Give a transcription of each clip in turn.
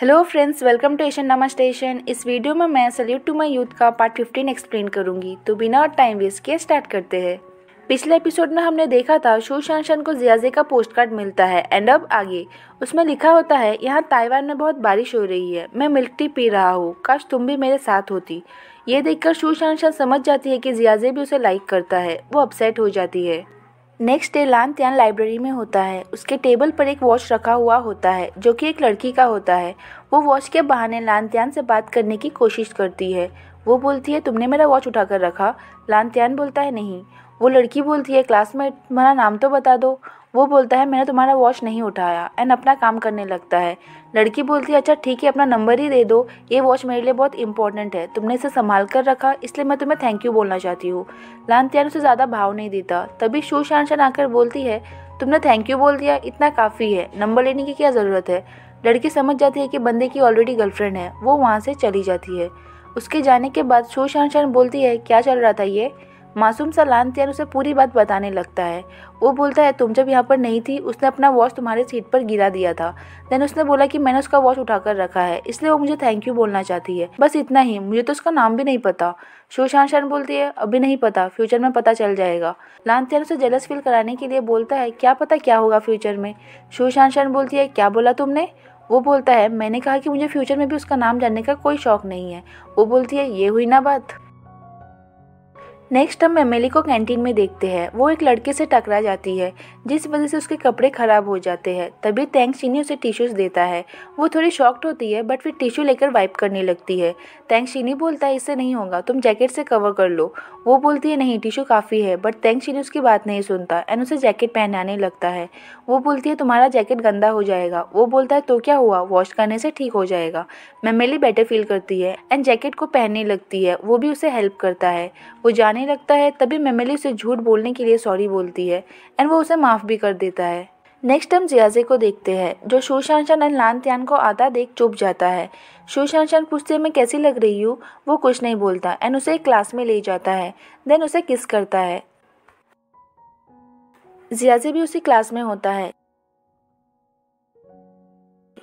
hello friends welcome to एशन नमा station इस वीडियो में मैं सल्यूट टू माय यूथ का पार्ट 15 एक्सप्लेन करूंगी तो बिना टाइम वेस्ट किए स्टार्ट करते हैं पिछले एपिसोड में हमने देखा था शू शानशन को जियाजे का पोस्ट कार्ड मिलता है एंड अब आगे उसमें लिखा होता है यहाँ ताइवान में बहुत बारिश हो रही है मैं मिल्क टी पी रहा हूँ काश तुम भी मेरे साथ होती ये देखकर शू समझ जाती है कि जियाजे भी उसे लाइक करता है वो अपसेट हो जाती है नेक्स्ट डे लान त्यान लाइब्रेरी में होता है उसके टेबल पर एक वॉच रखा हुआ होता है जो कि एक लड़की का होता है वो वॉच के बहाने लान त्यान से बात करने की कोशिश करती है वो बोलती है तुमने मेरा वॉच उठा कर रखा लानत्यान बोलता है नहीं वो लड़की बोलती है क्लासमेट तुम्हारा नाम तो बता दो वो बोलता है मैंने तुम्हारा वॉच नहीं उठाया एंड अपना काम करने लगता है लड़की बोलती है अच्छा ठीक है अपना नंबर ही दे दो ये वॉच मेरे लिए बहुत इंपॉर्टेंट है तुमने इसे संभाल कर रखा इसलिए मैं तुम्हें थैंक यू बोलना चाहती हूँ लानत्यान उसे ज़्यादा भाव नहीं देता तभी शान आकर बोलती है तुमने थैंक यू बोल दिया इतना काफ़ी है नंबर लेने की क्या ज़रूरत है लड़की समझ जाती है कि बंदे की ऑलरेडी गर्लफ्रेंड है वो वहाँ से चली जाती है उसके जाने के बाद सुशान शान बोलती है क्या चल रहा था ये मासूम सा लान त्यान उसे पूरी बात बताने लगता है वो बोलता है तुम जब यहाँ पर नहीं थी उसने अपना वॉच तुम्हारे सीट पर गिरा दिया था देन उसने बोला कि मैंने उसका वॉच उठाकर रखा है इसलिए वो मुझे थैंक यू बोलना चाहती है बस इतना ही मुझे तो उसका नाम भी नहीं पता शोशान शान बोलती है अभी नहीं पता फ्यूचर में पता चल जाएगा लान त्यान उसे जेलस फील कराने के लिए बोलता है क्या पता क्या होगा फ्यूचर में शोशान शान बोलती है क्या बोला तुमने वो बोलता है मैंने कहा कि मुझे फ्यूचर में भी उसका नाम जानने का कोई शौक़ नहीं है वो बोलती है ये हुई ना बात नेक्स्ट हम एमएलए को कैंटीन में देखते हैं वो एक लड़के से टकरा जाती है जिस वजह से उसके कपड़े खराब हो जाते हैं तभी तैंक चीनी उसे टिश्यूज देता है वो थोड़ी शॉक्ड होती है बट फिर टिश्यू लेकर वाइप करने लगती है तैंक चीनी बोलता है इससे नहीं होगा तुम जैकेट से कवर कर लो वो बोलती है नहीं टिश्यू काफ़ी है बट तैंक चीनी उसकी बात नहीं सुनता एंड उसे जैकेट पहनाने लगता है वो बोलती है तुम्हारा जैकेट गंदा हो जाएगा वो बोलता है तो क्या हुआ वॉश करने से ठीक हो जाएगा मेमेली बेटर फील करती है एंड जैकेट को पहनने लगती है वो भी उसे हेल्प करता है वो जाने रोने लगता है तभी मेमली उसे झूठ बोलने के लिए सॉरी बोलती है एंड वो उसे माफ़ भी कर देता है नेक्स्ट हम जियाजे को देखते हैं जो सुशांशन एंड लान त्यान को आता देख चुप जाता है सुशांशन पूछते मैं कैसी लग रही हूँ वो कुछ नहीं बोलता एंड उसे एक क्लास में ले जाता है देन उसे किस करता है जियाजे भी उसी क्लास में होता है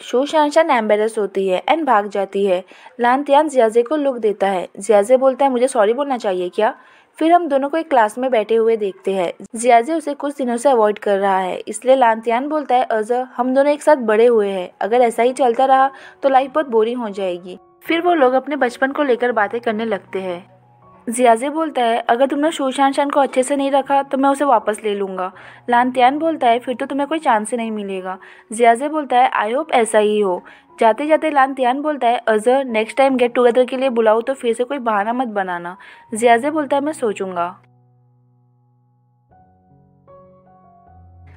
शोशांशन एम्बेरस होती है एंड भाग जाती है लान त्यान जियाजे को लुक देता है जियाजे बोलता है मुझे सॉरी बोलना चाहिए क्या फिर हम दोनों को एक क्लास में बैठे हुए देखते हैं जियाजे उसे कुछ दिनों से अवॉइड कर रहा है इसलिए लांतियान बोलता है अज हम दोनों एक साथ बड़े हुए हैं अगर ऐसा ही चलता रहा तो लाइफ बहुत बोरिंग हो जाएगी फिर वो लोग अपने बचपन को लेकर बातें करने लगते हैं जियाजे बोलता है अगर तुमने शोशान शान को अच्छे से नहीं रखा तो मैं उसे वापस ले लूँगा लानत्यान बोलता है फिर तो तुम्हें कोई चांस ही नहीं मिलेगा जियाजे बोलता है आई होप ऐसा ही हो जाते जाते लान त्यान बोलता है अजर नेक्स्ट टाइम गेट टुगेदर के लिए बुलाओ तो फिर से कोई बहाना मत बनाना जियाजे बोलता है मैं सोचूंगा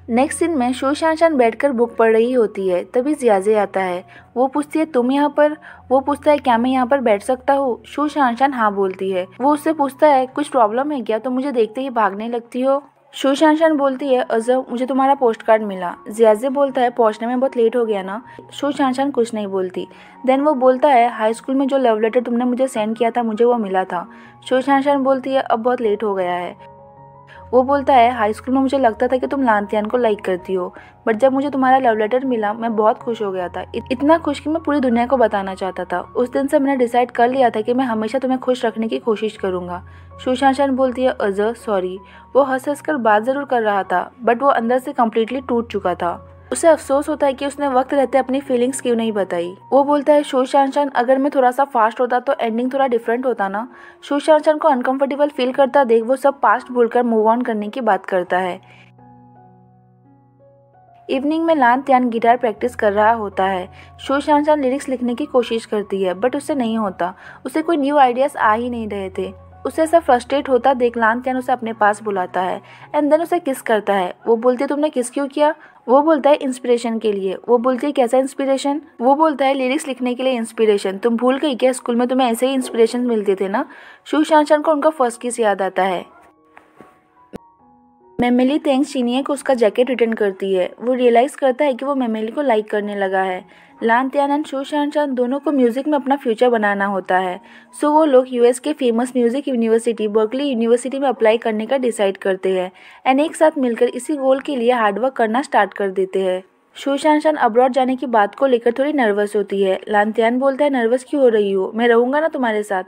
नेक्स्ट दिन में शोशांशान बैठकर बुक पढ़ रही होती है तभी जियाजे आता है वो पूछती है तुम यहाँ पर वो पूछता है क्या मैं यहाँ पर बैठ सकता हूँ शोशांशान हाँ बोलती है वो उससे पूछता है कुछ प्रॉब्लम है क्या तुम तो मुझे देखते ही भागने लगती हो शोशांशान बोलती है अजब मुझे तुम्हारा पोस्ट कार्ड मिला जियाजे बोलता है पहुँचने में बहुत लेट हो गया ना शोशांशान कुछ नहीं बोलती देन वो बोलता है हाई स्कूल में जो लव लेटर तुमने मुझे सेंड किया था मुझे वो मिला था शोशांशान बोलती है अब बहुत लेट हो गया है वो बोलता है हाई स्कूल में मुझे लगता था कि तुम लानतियान को लाइक करती हो बट जब मुझे तुम्हारा लव लेटर मिला मैं बहुत खुश हो गया था इतना खुश कि मैं पूरी दुनिया को बताना चाहता था उस दिन से मैंने डिसाइड कर लिया था कि मैं हमेशा तुम्हें खुश रखने की कोशिश करूंगा सुशांत शान बोलती है अजर सॉरी वो हंस हंस कर बात ज़रूर कर रहा था बट वो अंदर से कम्प्लीटली टूट चुका था उसे अफसोस होता है कि उसने वक्त रहते अपनी फीलिंग्स क्यों नहीं बताई वो बोलता है सुशांत चंद अगर मैं थोड़ा सा फास्ट होता तो एंडिंग थोड़ा डिफरेंट होता ना सुशांत चंद को अनकंफर्टेबल फील करता देख वो सब पास्ट भूलकर मूव ऑन करने की बात करता है इवनिंग में लान त्यान गिटार प्रैक्टिस कर रहा होता है शोशानशान लिरिक्स लिखने की कोशिश करती है बट उसे नहीं होता उसे कोई न्यू आइडियाज़ आ ही नहीं रहे थे उसे ऐसा फ्रस्ट्रेट होता देख लान त्यान उसे अपने पास बुलाता है एंड देन उसे किस करता है वो बोलती है तुमने किस क्यों किया वो बोलता है इंस्पिरेशन के लिए वो बोलती है कैसा इंस्पिरेशन वो बोलता है लिरिक्स लिखने के लिए इंस्पिरेशन तुम भूल गई क्या स्कूल में तुम्हें ऐसे ही इंस्पिरेशन मिलते थे ना सुशांत शर्मा को उनका फर्स्ट किस याद आता है मेमेली थैंक्स चीनिया को उसका जैकेट रिटर्न करती है वो रियलाइज़ करता है कि वो मेमेली को लाइक करने लगा है लान त्यानन सुशांत चंद दोनों को म्यूज़िक में अपना फ्यूचर बनाना होता है सो वो लोग यूएस के famous music university Berkeley university में अप्लाई करने का डिसाइड करते हैं एंड एक साथ मिलकर इसी गोल के लिए हार्डवर्क करना स्टार्ट कर देते हैं सुशांत शान अब्रॉड जाने की बात को लेकर थोड़ी नर्वस होती है लानत्यान बोलता है नर्वस क्यों हो रही हो मैं रहूंगा ना तुम्हारे साथ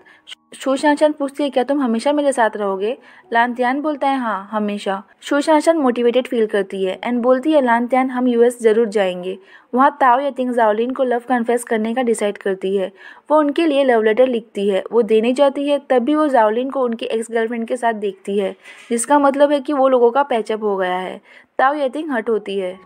सुशांत शान पूछती है क्या तुम हमेशा मेरे साथ रहोगे लानत्यान बोलता है हाँ हमेशा सुशांत शान मोटिवेटेड फील करती है एंड बोलती है लानत्यान हम यूएस जरूर जाएंगे वहाँ ताओ तिंग जाओलिन को लव कन्फेस करने का डिसाइड करती है वो उनके लिए लव लेटर लिखती है वो देने जाती है तब भी वो जाओलिन को उनकी एक्स गर्लफ्रेंड के साथ देखती है जिसका मतलब है कि वो लोगों का पैचअप हो गया है ताओ यतिंग हट होती है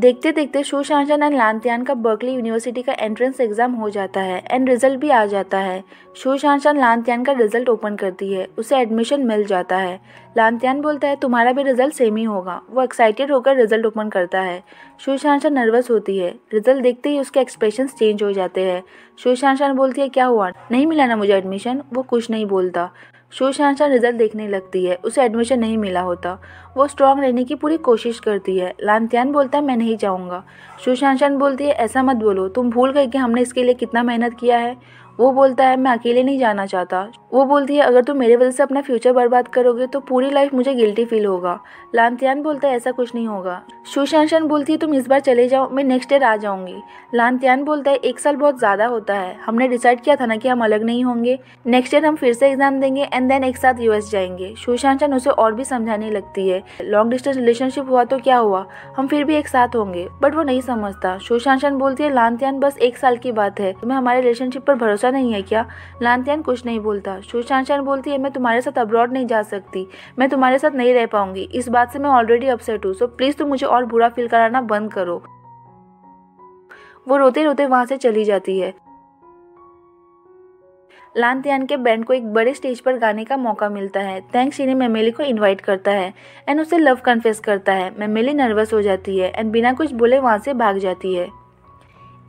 देखते देखते सुशांशन एंड लांतियान का बर्कली यूनिवर्सिटी का एंट्रेंस एग्जाम हो जाता है एंड रिजल्ट भी आ जाता है सुशांशन लांतियान का रिजल्ट ओपन करती है उसे एडमिशन मिल जाता है लांतियान बोलता है तुम्हारा भी रिजल्ट सेम ही होगा वो एक्साइटेड होकर रिजल्ट ओपन करता है सुशांशन नर्वस होती है रिजल्ट देखते ही उसके एक्सप्रेशन चेंज हो जाते हैं सुशांशन बोलती है क्या हुआ नहीं मिला ना मुझे एडमिशन वो कुछ नहीं बोलता शोशांशा रिजल्ट देखने लगती है उसे एडमिशन नहीं मिला होता वो स्ट्रांग रहने की पूरी कोशिश करती है लानत्यान बोलता है मैं नहीं जाऊँगा शोशांशान बोलती है ऐसा मत बोलो तुम भूल गए कि हमने इसके लिए कितना मेहनत किया है वो बोलता है मैं अकेले नहीं जाना चाहता वो बोलती है अगर तुम मेरे वजह से अपना फ्यूचर बर्बाद करोगे तो पूरी लाइफ मुझे गिल्टी फील होगा लानतियान बोलता है ऐसा कुछ नहीं होगा सुशांशन बोलती है तुम इस बार चले जाओ मैं नेक्स्ट ईयर आ जाऊंगी लानतियान बोलता है एक साल बहुत ज़्यादा होता है हमने डिसाइड किया था ना कि हम अलग नहीं होंगे नेक्स्ट ईयर हम फिर से एग्जाम देंगे एंड देन एक साथ यूएस जाएंगे सुशांशन उसे और भी समझाने लगती है लॉन्ग डिस्टेंस रिलेशनशिप हुआ तो क्या हुआ हम फिर भी एक साथ होंगे बट वो नहीं समझता सुशांशन बोलती है लानतियान बस एक साल की बात है तुम्हें हमारे रिलेशनशिप पर भरोसा ऐसा नहीं है क्या लानतियान कुछ नहीं बोलता सुशांशान बोलती है मैं तुम्हारे साथ अब्रॉड नहीं जा सकती मैं तुम्हारे साथ नहीं रह पाऊंगी इस बात से मैं ऑलरेडी अपसेट हूँ सो प्लीज़ तुम मुझे और बुरा फील कराना बंद करो वो रोते रोते वहां से चली जाती है लान तियान के बैंड को एक बड़े स्टेज पर गाने का मौका मिलता है तैंग शीने मेमेली को इनवाइट करता है एंड उसे लव कन्फेस करता है मेमेली नर्वस हो जाती है एंड बिना कुछ बोले वहाँ से भाग जाती है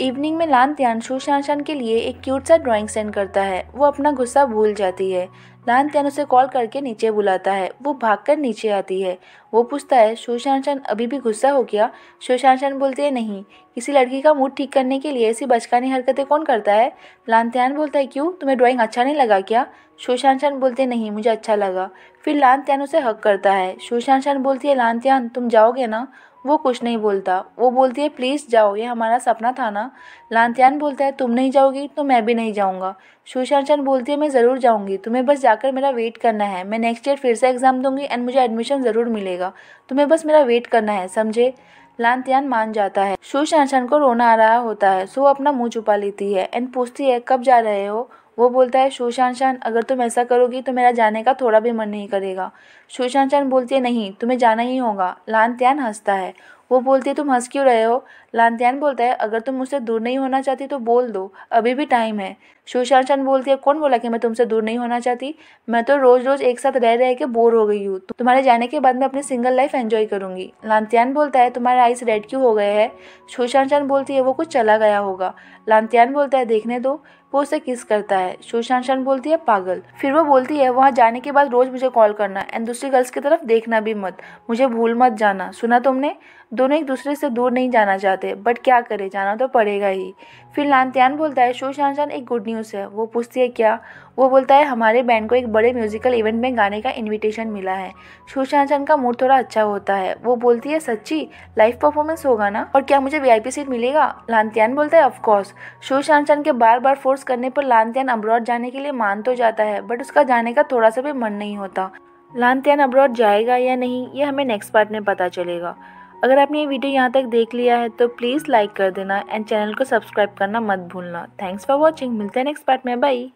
इवनिंग में लान त्यानशु शानशान के लिए एक क्यूट सा ड्राइंग सेंड करता है वो अपना गुस्सा भूल जाती है लान त्यान उसे कॉल करके नीचे बुलाता है वो भागकर नीचे आती है वो पूछता है सुशांशन अभी भी गुस्सा हो गया सुशांशन बोलती है नहीं किसी लड़की का मूड ठीक करने के लिए ऐसी बचकानी हरकतें कौन करता है लान त्यान बोलता है क्यों तुम्हें ड्राइंग अच्छा नहीं लगा क्या सुशांशन बोलते नहीं मुझे अच्छा लगा फिर लान त्यान उसे हक करता है सुशांशन बोलती है लान त्यान तुम जाओगे ना वो कुछ नहीं बोलता वो बोलती है प्लीज़ जाओ ये हमारा सपना था ना लांतियान बोलता है तुम नहीं जाओगी तो मैं भी नहीं जाऊँगा चंद बोलती है मैं ज़रूर जाऊँगी तुम्हें बस जाकर मेरा वेट करना है मैं नेक्स्ट ईयर फिर से एग्ज़ाम दूंगी एंड मुझे एडमिशन ज़रूर मिलेगा तुम्हें बस मेरा वेट करना है समझे लानतियान मान जाता है सुशांचन को रोना आ रहा होता है सो अपना मुँह छुपा लेती है एंड पूछती है कब जा रहे हो वो बोलता है सुशांत शान अगर तुम ऐसा करोगी तो मेरा जाने का थोड़ा भी मन नहीं करेगा सुशांत शान बोलती है नहीं तुम्हें जाना ही होगा लान त्यान हंसता है वो बोलती है तुम हंस क्यों रहे हो लांतियान बोलता है अगर तुम मुझसे दूर नहीं होना चाहती तो बोल दो अभी भी टाइम है सुशांत चंद बोलती है कौन बोला कि मैं तुमसे दूर नहीं होना चाहती मैं तो रोज रोज एक साथ रह रह के बोर हो गई हूँ तो तुम्हारे जाने के बाद मैं अपनी सिंगल लाइफ एंजॉय करूंगी लांतियान बोलता है तुम्हारे आइस रेड क्यों हो गए हैं सुशांत चंद बोलती है वो कुछ चला गया होगा लांतियान बोलता है देखने दो वो उसे किस करता है सुशांत चंद बोलती है पागल फिर वो बोलती है वहाँ जाने के बाद रोज मुझे कॉल करना एंड दूसरी गर्ल्स की तरफ देखना भी मत मुझे भूल मत जाना सुना तुमने दोनों एक दूसरे से दूर नहीं जाना चाहते बात है बट क्या करे जाना तो पड़ेगा ही फिर लानत्यान बोलता है शो शानशान एक गुड न्यूज़ है वो पूछती है क्या वो बोलता है हमारे बैंड को एक बड़े म्यूज़िकल इवेंट में गाने का इनविटेशन मिला है शो शानशान का मूड थोड़ा अच्छा होता है वो बोलती है सच्ची लाइव परफॉर्मेंस होगा ना और क्या मुझे वीआईपी सीट मिलेगा लानत्यान बोलता है ऑफकोर्स शो शानशान के बार बार फोर्स करने पर लानत्यान अब्रॉड जाने के लिए मान तो जाता है बट उसका जाने का थोड़ा सा भी मन नहीं होता लानत्यान अब्रॉड जाएगा या नहीं ये हमें नेक्स्ट पार्ट में पता चलेगा अगर आपने ये वीडियो यहाँ तक देख लिया है तो प्लीज़ लाइक कर देना एंड चैनल को सब्सक्राइब करना मत भूलना थैंक्स फॉर वॉचिंग मिलते हैं नेक्स्ट पार्ट में बाई